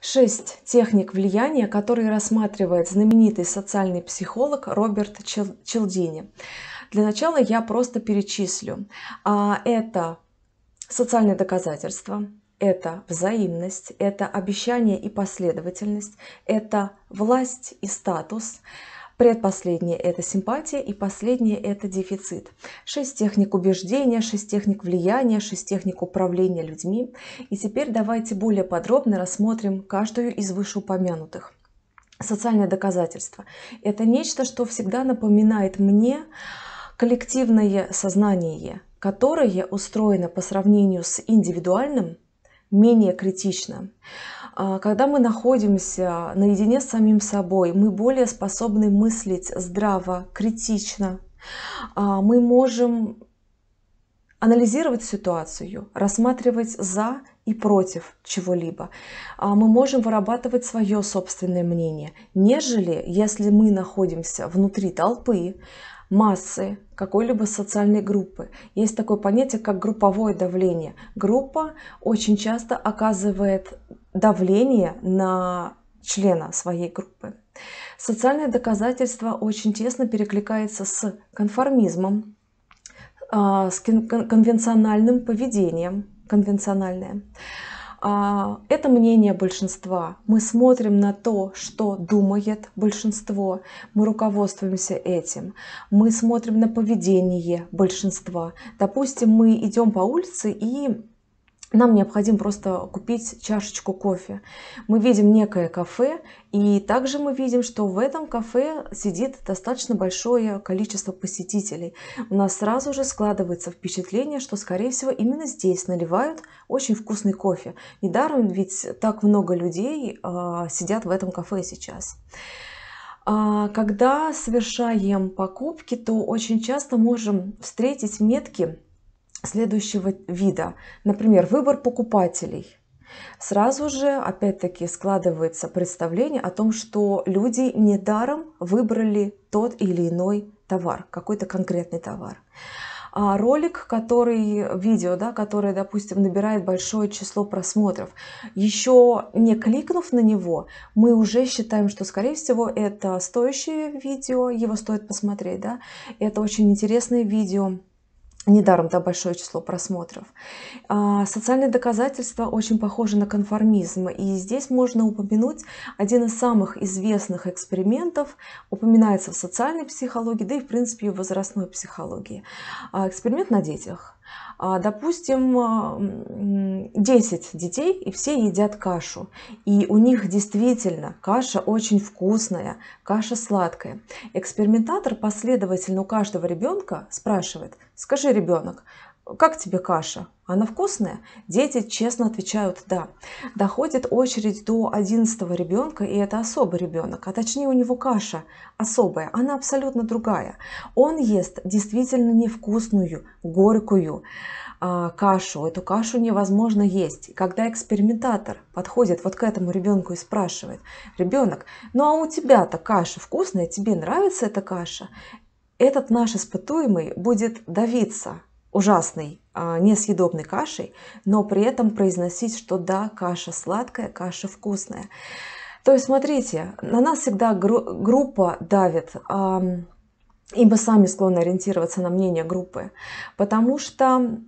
Шесть техник влияния, которые рассматривает знаменитый социальный психолог Роберт Челдини. Для начала я просто перечислю. А, это социальные доказательства, это взаимность, это обещание и последовательность, это власть и статус, Предпоследнее – это симпатия, и последнее – это дефицит. Шесть техник убеждения, шесть техник влияния, шесть техник управления людьми. И теперь давайте более подробно рассмотрим каждую из вышеупомянутых. Социальное доказательство – это нечто, что всегда напоминает мне коллективное сознание, которое устроено по сравнению с индивидуальным менее критичным а, когда мы находимся наедине с самим собой, мы более способны мыслить здраво, критично. А, мы можем анализировать ситуацию, рассматривать за и против чего-либо. А, мы можем вырабатывать свое собственное мнение, нежели если мы находимся внутри толпы, массы, какой-либо социальной группы. Есть такое понятие, как групповое давление. Группа очень часто оказывает давление на члена своей группы. Социальное доказательство очень тесно перекликается с конформизмом, а, с конвенциональным поведением, конвенциональное. А, это мнение большинства. Мы смотрим на то, что думает большинство. Мы руководствуемся этим. Мы смотрим на поведение большинства. Допустим, мы идем по улице и нам необходимо просто купить чашечку кофе. Мы видим некое кафе, и также мы видим, что в этом кафе сидит достаточно большое количество посетителей. У нас сразу же складывается впечатление, что, скорее всего, именно здесь наливают очень вкусный кофе. Недаром ведь так много людей а, сидят в этом кафе сейчас. А, когда совершаем покупки, то очень часто можем встретить метки следующего вида. Например, выбор покупателей. Сразу же, опять-таки, складывается представление о том, что люди недаром выбрали тот или иной товар, какой-то конкретный товар. А ролик, который, видео, да, которое, допустим, набирает большое число просмотров, еще не кликнув на него, мы уже считаем, что, скорее всего, это стоящее видео, его стоит посмотреть, да, это очень интересное видео, Недаром там большое число просмотров. А, социальные доказательства очень похожи на конформизм. И здесь можно упомянуть один из самых известных экспериментов. Упоминается в социальной психологии, да и в принципе в возрастной психологии. А, эксперимент на детях. А, допустим, 10 а, детей, и все едят кашу. И у них действительно каша очень вкусная, каша сладкая. Экспериментатор последовательно у каждого ребенка спрашивает, скажи, ребенок, как тебе каша? Она вкусная? Дети честно отвечают «да». Доходит очередь до 11 ребенка, и это особый ребенок, а точнее у него каша особая, она абсолютно другая. Он ест действительно невкусную, горькую а, кашу. Эту кашу невозможно есть. когда экспериментатор подходит вот к этому ребенку и спрашивает, ребенок, ну а у тебя-то каша вкусная, тебе нравится эта каша? Этот наш испытуемый будет давиться ужасной, а, несъедобной кашей, но при этом произносить, что да, каша сладкая, каша вкусная. То есть, смотрите, на нас всегда группа давит, и мы сами склонны ориентироваться на мнение группы, потому что,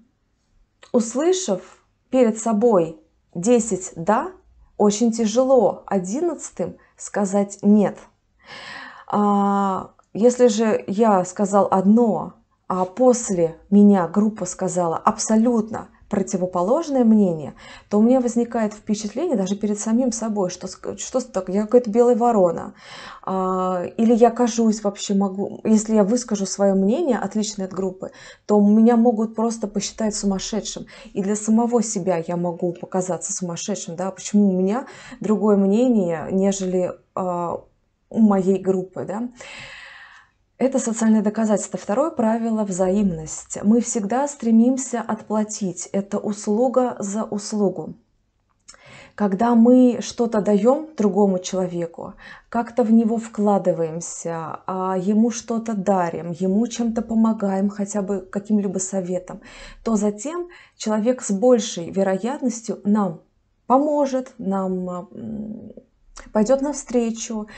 услышав перед собой 10 «да», очень тяжело одиннадцатым сказать «нет». А, если же я сказал одно, а после меня группа сказала абсолютно противоположное мнение, то у меня возникает впечатление даже перед самим собой, что что так, я какая-то белая ворона, а, или я кажусь вообще могу, если я выскажу свое мнение, отличное от группы, то меня могут просто посчитать сумасшедшим, и для самого себя я могу показаться сумасшедшим, да, почему у меня другое мнение, нежели а, у моей группы, да. Это социальное доказательство. Второе правило – взаимность. Мы всегда стремимся отплатить. Это услуга за услугу. Когда мы что-то даем другому человеку, как-то в него вкладываемся, а ему что-то дарим, ему чем-то помогаем, хотя бы каким-либо советом, то затем человек с большей вероятностью нам поможет, нам пойдет навстречу,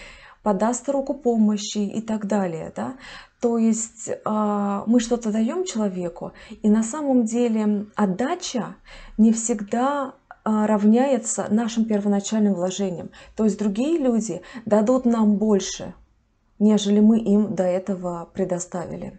подаст руку помощи и так далее. Да? То есть а, мы что-то даем человеку, и на самом деле отдача не всегда а, равняется нашим первоначальным вложениям. То есть другие люди дадут нам больше, нежели мы им до этого предоставили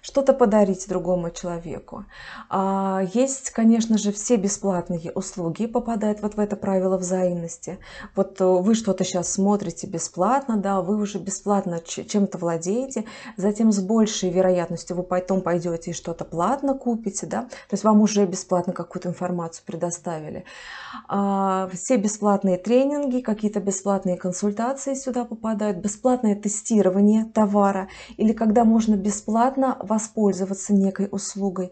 что-то подарить другому человеку. А, есть, конечно же, все бесплатные услуги, попадают вот в это правило взаимности. Вот э, вы что-то сейчас смотрите бесплатно, да, вы уже бесплатно чем-то владеете, затем с большей вероятностью вы потом пойдете и что-то платно купите, да, то есть вам уже бесплатно какую-то информацию предоставили. А, все бесплатные тренинги, какие-то бесплатные консультации сюда попадают, бесплатное тестирование товара или когда можно бесплатно бесплатно воспользоваться некой услугой.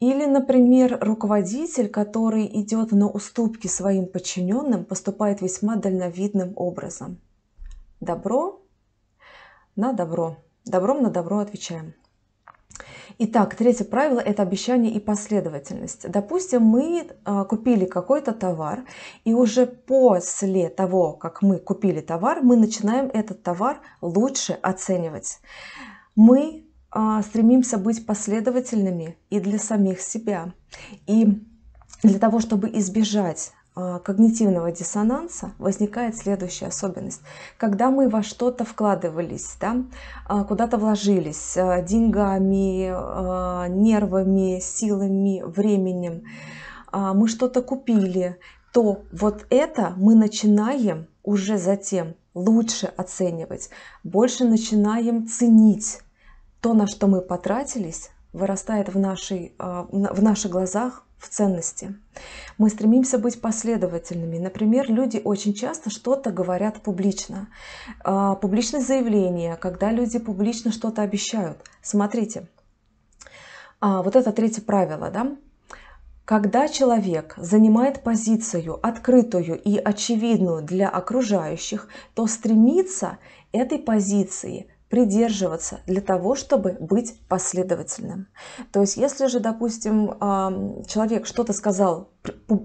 Или, например, руководитель, который идет на уступки своим подчиненным, поступает весьма дальновидным образом. Добро на добро. Добром на добро отвечаем. Итак, третье правило – это обещание и последовательность. Допустим, мы а, купили какой-то товар, и уже после того, как мы купили товар, мы начинаем этот товар лучше оценивать. Мы а, стремимся быть последовательными и для самих себя. И для того, чтобы избежать а, когнитивного диссонанса возникает следующая особенность. Когда мы во что-то вкладывались, да, а, куда-то вложились деньгами, нервами, силами, временем, мы что-то купили, то вот это мы начинаем уже затем лучше оценивать, больше начинаем ценить то, на что мы потратились, вырастает в, нашей, а, в наших глазах в ценности. Мы стремимся быть последовательными. Например, люди очень часто что-то говорят публично. А, публичные заявления, когда люди публично что-то обещают. Смотрите, а, вот это третье правило, да? Когда человек занимает позицию открытую и очевидную для окружающих, то стремится этой позиции придерживаться для того, чтобы быть последовательным. То есть, если же, допустим, человек что-то сказал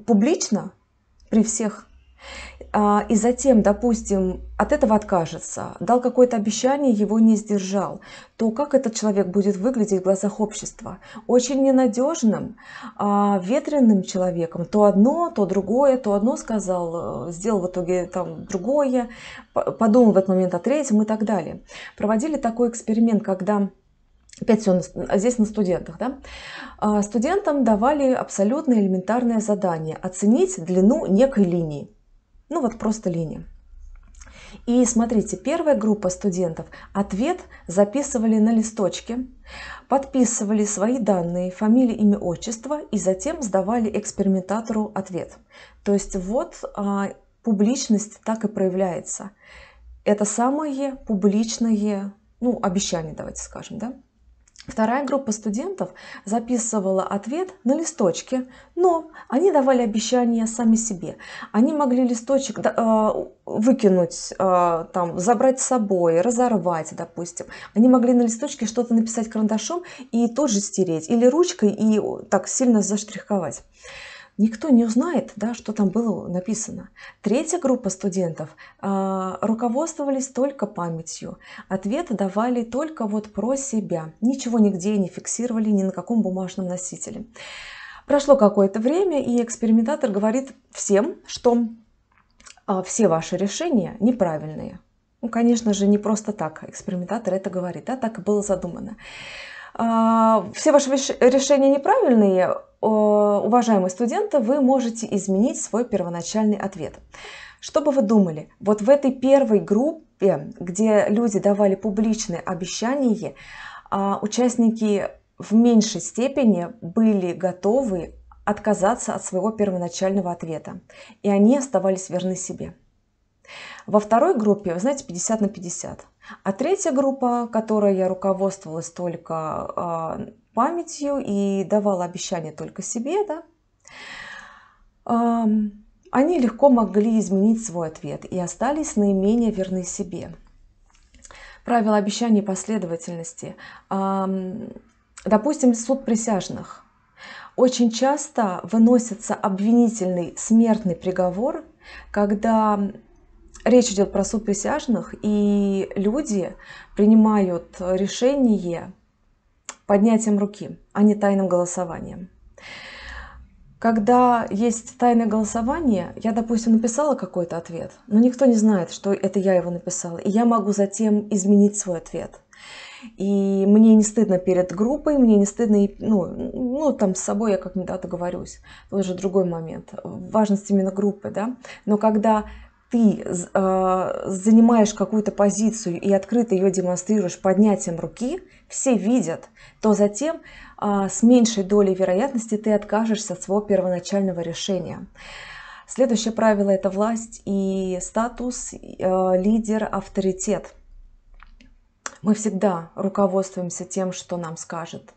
публично при всех, а, и затем, допустим, от этого откажется, дал какое-то обещание, его не сдержал, то как этот человек будет выглядеть в глазах общества? Очень ненадежным, а, ветреным человеком. То одно, то другое, то одно сказал, э, сделал в итоге там другое, подумал в этот момент о третьем и так далее. Проводили такой эксперимент, когда Опять все здесь на студентах. Да? А, студентам давали абсолютно элементарное задание оценить длину некой линии. Ну вот просто линия. И смотрите, первая группа студентов ответ записывали на листочке, подписывали свои данные, фамилии, имя, отчество, и затем сдавали экспериментатору ответ. То есть вот а, публичность так и проявляется. Это самые публичные, ну, обещания, давайте скажем, да? Вторая группа студентов записывала ответ на листочке, но они давали обещания сами себе. Они могли листочек а, выкинуть, а, там, забрать с собой, разорвать, допустим. Они могли на листочке что-то написать карандашом и тут же стереть, или ручкой и так сильно заштриховать никто не узнает, да, что там было написано. Третья группа студентов э, руководствовались только памятью. Ответы давали только вот про себя. Ничего нигде не фиксировали, ни на каком бумажном носителе. Прошло какое-то время, и экспериментатор говорит всем, что э, все ваши решения неправильные. Ну, конечно же, не просто так экспериментатор это говорит, да, так и было задумано. А, все ваши решения неправильные, уважаемые студенты, вы можете изменить свой первоначальный ответ. Что бы вы думали, вот в этой первой группе, где люди давали публичные обещания, а, участники в меньшей степени были готовы отказаться от своего первоначального ответа, и они оставались верны себе. Во второй группе, вы знаете, 50 на 50. А третья группа, которая я руководствовалась только а, памятью и давала обещания только себе, да, они легко могли изменить свой ответ и остались наименее верны себе. Правило обещаний последовательности. Допустим, суд присяжных. Очень часто выносится обвинительный смертный приговор, когда речь идет про суд присяжных, и люди принимают решение поднятием руки, а не тайным голосованием. Когда есть тайное голосование, я, допустим, написала какой-то ответ, но никто не знает, что это я его написала, и я могу затем изменить свой ответ. И мне не стыдно перед группой, мне не стыдно, ну, ну там с собой я как-то договорюсь. Это уже другой момент, важность именно группы, да. Но когда ты э, занимаешь какую-то позицию и открыто ее демонстрируешь поднятием руки, все видят, то затем э, с меньшей долей вероятности ты откажешься от своего первоначального решения. Следующее правило – это власть и статус, э, лидер, авторитет. Мы всегда руководствуемся тем, что нам скажет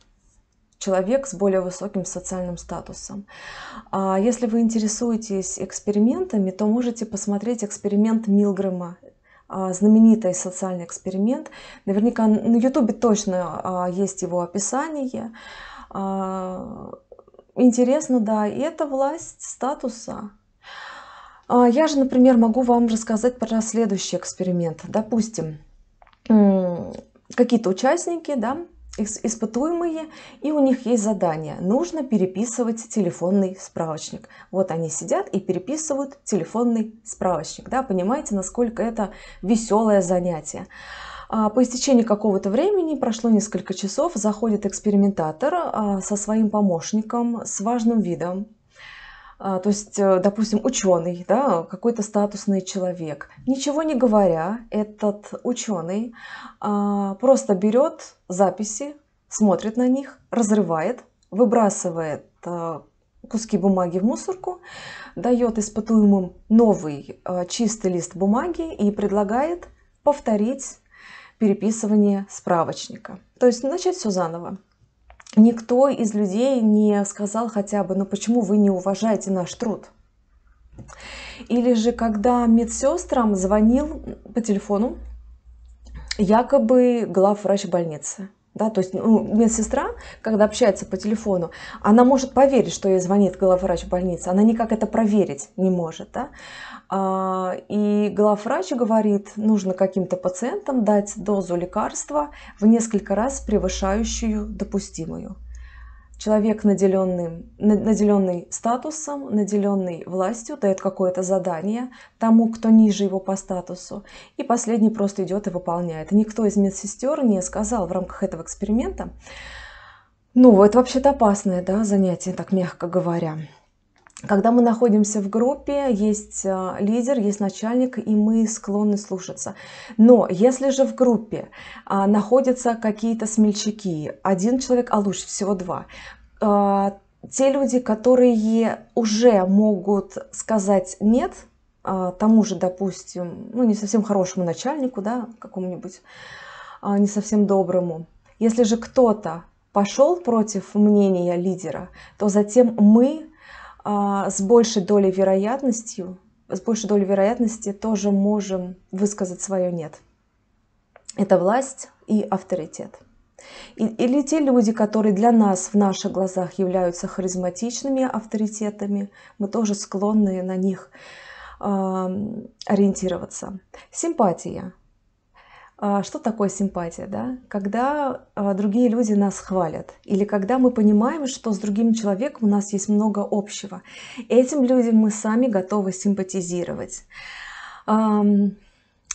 человек с более высоким социальным статусом. А если вы интересуетесь экспериментами, то можете посмотреть эксперимент Милгрэма а, знаменитый социальный эксперимент. Наверняка на Ютубе точно а, есть его описание. Интересно, да, и это власть статуса. Я же, например, могу вам рассказать про следующий эксперимент. Допустим, какие-то участники, да, испытуемые, и у них есть задание. Нужно переписывать телефонный справочник. Вот они сидят и переписывают телефонный справочник. Да, понимаете, насколько это веселое занятие. А, по истечении какого-то времени, прошло несколько часов, заходит экспериментатор а, со своим помощником, с важным видом, а, то есть, э, допустим, ученый, да, какой-то статусный человек, ничего не говоря, этот ученый а, просто берет записи, смотрит на них, разрывает, выбрасывает э, куски бумаги в мусорку, дает испытуемым новый э, чистый лист бумаги и предлагает повторить переписывание справочника. То есть начать все заново никто из людей не сказал хотя бы, ну почему вы не уважаете наш труд? Или же когда медсестрам звонил по телефону якобы главврач больницы да, то есть ну, медсестра, когда общается по телефону, она может поверить, что ей звонит главврач больницы, она никак это проверить не может. Да? А, и главврач говорит, нужно каким-то пациентам дать дозу лекарства в несколько раз превышающую допустимую. Человек, наделенный, наделенный статусом, наделенный властью, дает какое-то задание тому, кто ниже его по статусу, и последний просто идет и выполняет. никто из медсестер не сказал в рамках этого эксперимента, ну, это вообще-то опасное да, занятие, так мягко говоря. Когда мы находимся в группе, есть э, лидер, есть начальник, и мы склонны слушаться. Но если же в группе а, находятся какие-то смельчаки, один человек, а лучше всего два, а, те люди, которые уже могут сказать «нет», а, тому же, допустим, ну, не совсем хорошему начальнику, да, какому-нибудь не совсем доброму. Если же кто-то пошел против мнения лидера, то затем мы а, с большей долей вероятностью, с большей долей вероятности тоже можем высказать свое «нет». Это власть и авторитет. и Или те люди, которые для нас в наших глазах являются харизматичными авторитетами, мы тоже склонны на них а, ориентироваться. Симпатия. А, что такое симпатия? Да? Когда а, другие люди нас хвалят, или когда мы понимаем, что с другим человеком у нас есть много общего. Этим людям мы сами готовы симпатизировать.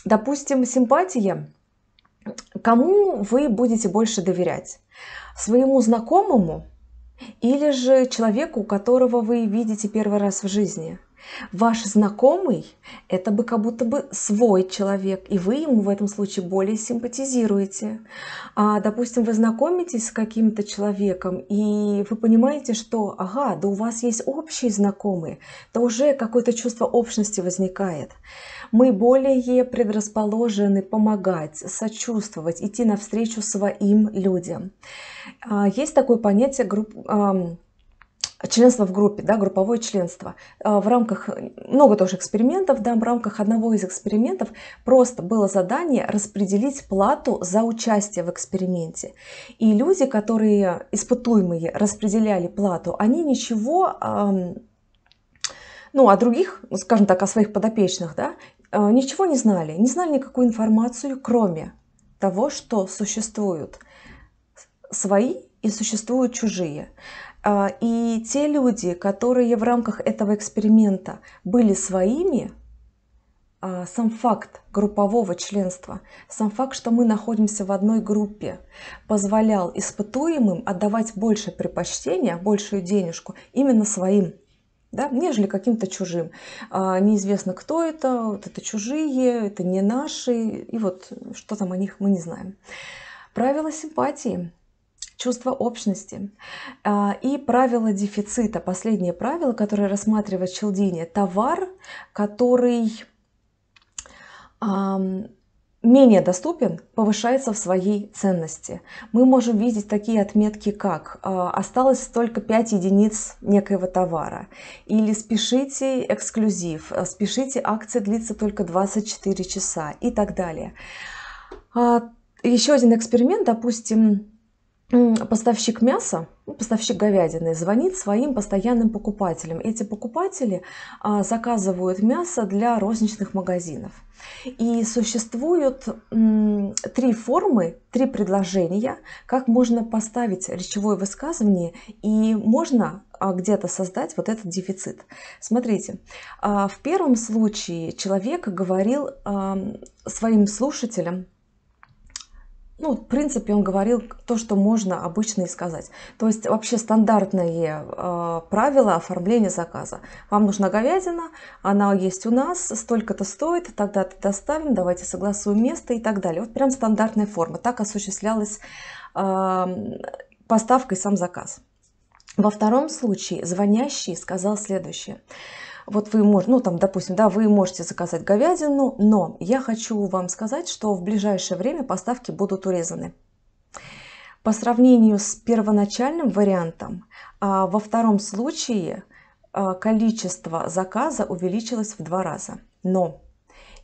Допустим, симпатия. Кому вы будете больше доверять? Своему знакомому или же человеку, которого вы видите первый раз в жизни? Ваш знакомый – это бы как будто бы свой человек, и вы ему в этом случае более симпатизируете. А, допустим, вы знакомитесь с каким-то человеком, и вы понимаете, что, ага, да у вас есть общие знакомые, то уже какое-то чувство общности возникает. Мы более предрасположены помогать, сочувствовать, идти навстречу своим людям. А, есть такое понятие групп, членство в группе, да, групповое членство. А, в рамках, много тоже экспериментов, да, в рамках одного из экспериментов просто было задание распределить плату за участие в эксперименте. И люди, которые испытуемые распределяли плату, они ничего, ну, о других, ну, скажем так, о своих подопечных, да, а, ничего не знали, не знали никакую информацию, кроме того, что существуют свои и существуют чужие. А, и те люди, которые в рамках этого эксперимента были своими, а, сам факт группового членства, сам факт, что мы находимся в одной группе, позволял испытуемым отдавать больше предпочтения, большую денежку именно своим да, нежели каким-то чужим. А, неизвестно, кто это, вот это чужие, это не наши, и вот что там о них мы не знаем. Правило симпатии чувство общности а, и правило дефицита. Последнее правило, которое рассматривает Челдини, товар, который менее доступен, повышается в своей ценности. Мы можем видеть такие отметки, как а, «осталось только 5 единиц некоего товара» или «спешите эксклюзив», «спешите акции длится только 24 часа» и так далее. А, еще один эксперимент, допустим, поставщик мяса, ну, поставщик говядины, звонит своим постоянным покупателям. Эти покупатели а, заказывают мясо для розничных магазинов. И существуют три формы, три предложения, как можно поставить речевое высказывание, и можно а, где-то создать вот этот дефицит. Смотрите, а, в первом случае человек говорил своим слушателям ну, в принципе, он говорил то, что можно обычно и сказать. То есть вообще стандартные э, правила оформления заказа. Вам нужна говядина, она есть у нас, столько-то стоит, тогда-то доставим, давайте согласуем место и так далее. Вот прям стандартная форма. Так осуществлялась э, поставка и сам заказ. Во втором случае звонящий сказал следующее – вот вы можете, ну там, допустим, да, вы можете заказать говядину, но я хочу вам сказать, что в ближайшее время поставки будут урезаны. По сравнению с первоначальным вариантом, а, во втором случае а, количество заказа увеличилось в два раза. Но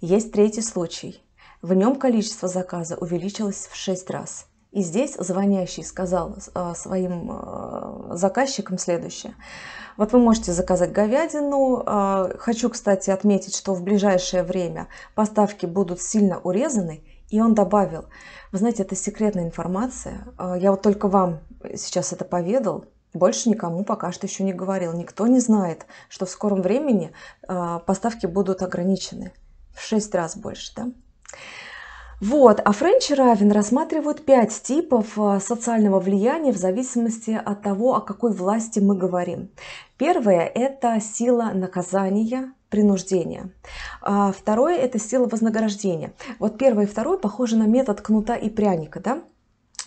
есть третий случай. В нем количество заказа увеличилось в шесть раз. И здесь звонящий сказал а, своим а, заказчикам следующее. Вот вы можете заказать говядину. А, хочу, кстати, отметить, что в ближайшее время поставки будут сильно урезаны. И он добавил, вы знаете, это секретная информация. Я вот только вам сейчас это поведал. Больше никому пока что еще не говорил. Никто не знает, что в скором времени поставки будут ограничены в шесть раз больше. Да? Вот, а Френч и Равин рассматривают пять типов э, социального влияния в зависимости от того, о какой власти мы говорим. Первое – это сила наказания, принуждения. А второе – это сила вознаграждения. Вот первое и второе похоже на метод кнута и пряника. Да?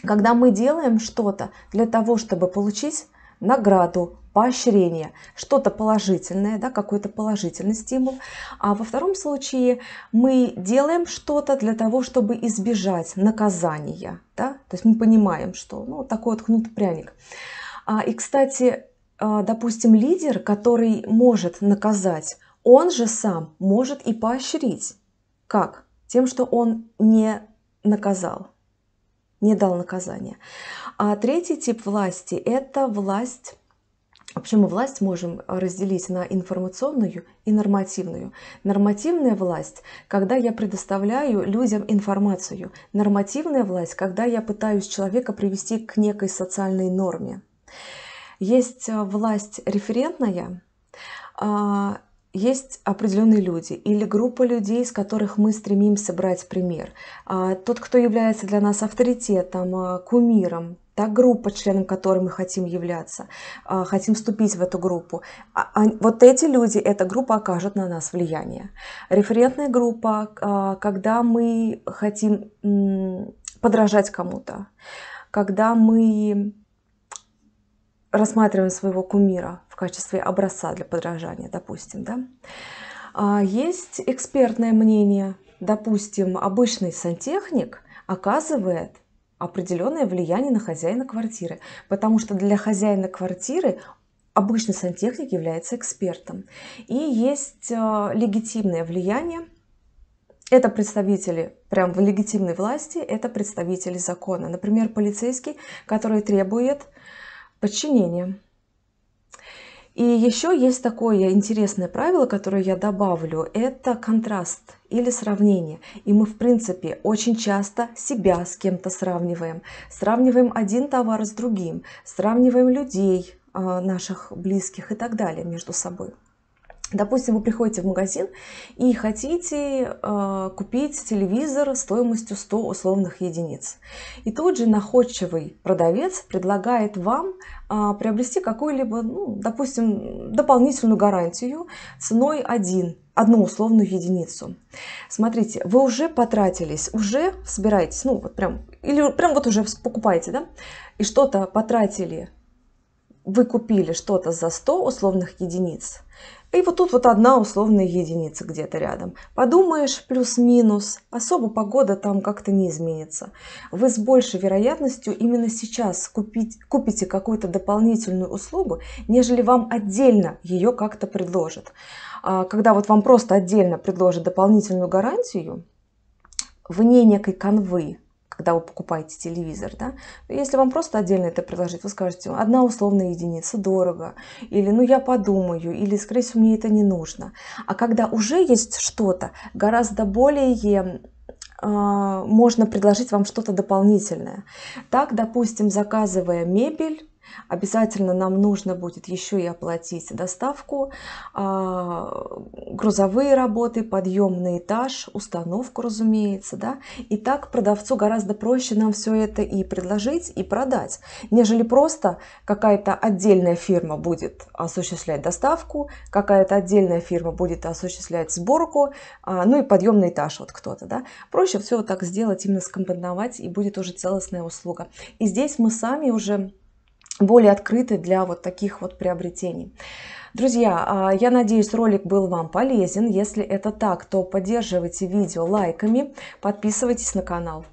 Когда мы делаем что-то для того, чтобы получить награду, поощрение, что-то положительное, да, какой-то положительный стимул. А во втором случае мы делаем что-то для того, чтобы избежать наказания. Да? То есть мы понимаем, что ну, такой вот пряник. А, и, кстати, а, допустим, лидер, который может наказать, он же сам может и поощрить. Как? Тем, что он не наказал, не дал наказания. А третий тип власти – это власть Вообще мы власть можем а, разделить на информационную и нормативную. Нормативная власть, когда я предоставляю людям информацию. Нормативная власть, когда я пытаюсь человека привести к некой социальной норме. Есть а, власть референтная, а, есть определенные люди или группа людей, с которых мы стремимся брать пример. А тот, кто является для нас авторитетом, а, кумиром, та группа, членом которой мы хотим являться, а, хотим вступить в эту группу. Вот эти люди, эта группа окажет на нас влияние. Референтная группа, когда мы хотим подражать кому-то, когда мы рассматриваем своего кумира в качестве образца для подражания, допустим, да, а, есть экспертное мнение, допустим, обычный сантехник оказывает определенное влияние на хозяина квартиры, потому что для хозяина квартиры обычный сантехник является экспертом. И есть а, легитимное влияние это представители прям в легитимной власти, это представители закона. Например, полицейский, который требует подчинение. И еще есть такое интересное правило, которое я добавлю, это контраст или сравнение. И мы, в принципе, очень часто себя с кем-то сравниваем. Сравниваем один товар с другим, сравниваем людей, а, наших близких и так далее между собой. Допустим, вы приходите в магазин и хотите э, купить телевизор стоимостью 100 условных единиц. И тут же находчивый продавец предлагает вам э, приобрести какую-либо, ну, допустим, дополнительную гарантию ценой 1 одну условную единицу. Смотрите, вы уже потратились, уже собираетесь, ну вот прям, или прям вот уже покупаете, да, и что-то потратили, вы купили что-то за 100 условных единиц, и вот тут вот одна условная единица где-то рядом. Подумаешь, плюс-минус, особо погода там как-то не изменится. Вы с большей вероятностью именно сейчас купить, купите какую-то дополнительную услугу, нежели вам отдельно ее как-то предложат. А когда вот вам просто отдельно предложат дополнительную гарантию, вне некой конвы когда вы покупаете телевизор. Да? Если вам просто отдельно это предложить, вы скажете, одна условная единица дорого, или ну я подумаю, или скорее всего мне это не нужно. А когда уже есть что-то, гораздо более э, можно предложить вам что-то дополнительное. Так, допустим, заказывая мебель, Обязательно нам нужно будет еще и оплатить доставку, а, грузовые работы, подъемный этаж, установку, разумеется. Да? И так продавцу гораздо проще нам все это и предложить, и продать, нежели просто какая-то отдельная фирма будет осуществлять доставку, какая-то отдельная фирма будет осуществлять сборку, а, ну и подъемный этаж вот кто-то. Да? Проще все вот так сделать, именно скомпоновать, и будет уже целостная услуга. И здесь мы сами уже более открыты для вот таких вот приобретений. Друзья, а, я надеюсь, ролик был вам полезен. Если это так, то поддерживайте видео лайками, подписывайтесь на канал.